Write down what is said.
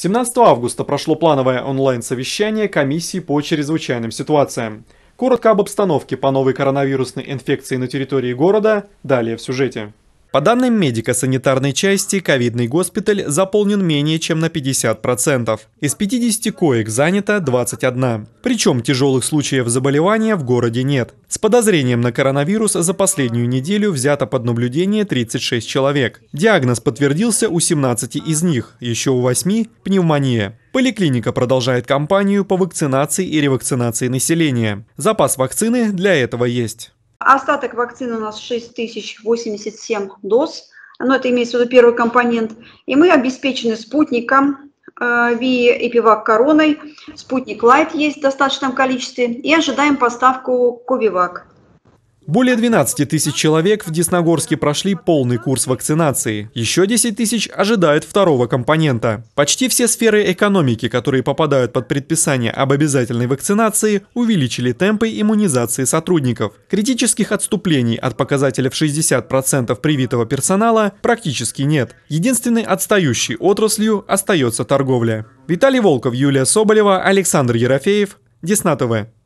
17 августа прошло плановое онлайн-совещание Комиссии по чрезвычайным ситуациям. Коротко об обстановке по новой коронавирусной инфекции на территории города, далее в сюжете. По данным медико-санитарной части, ковидный госпиталь заполнен менее чем на 50%. Из 50 коек занято 21. Причем тяжелых случаев заболевания в городе нет. С подозрением на коронавирус за последнюю неделю взято под наблюдение 36 человек. Диагноз подтвердился у 17 из них, еще у 8 – пневмония. Поликлиника продолжает кампанию по вакцинации и ревакцинации населения. Запас вакцины для этого есть. Остаток вакцины у нас 6087 доз, но ну, это имеется в виду первый компонент. И мы обеспечены спутником э, Ви и короной. Спутник Лайт есть в достаточном количестве. И ожидаем поставку Ковивак. Более 12 тысяч человек в Десногорске прошли полный курс вакцинации. Еще 10 тысяч ожидают второго компонента. Почти все сферы экономики, которые попадают под предписание об обязательной вакцинации, увеличили темпы иммунизации сотрудников. Критических отступлений от показателя в 60% привитого персонала практически нет. Единственной отстающей отраслью остается торговля. Виталий Волков, Юлия Соболева, Александр Ерофеев, Десна ТВ.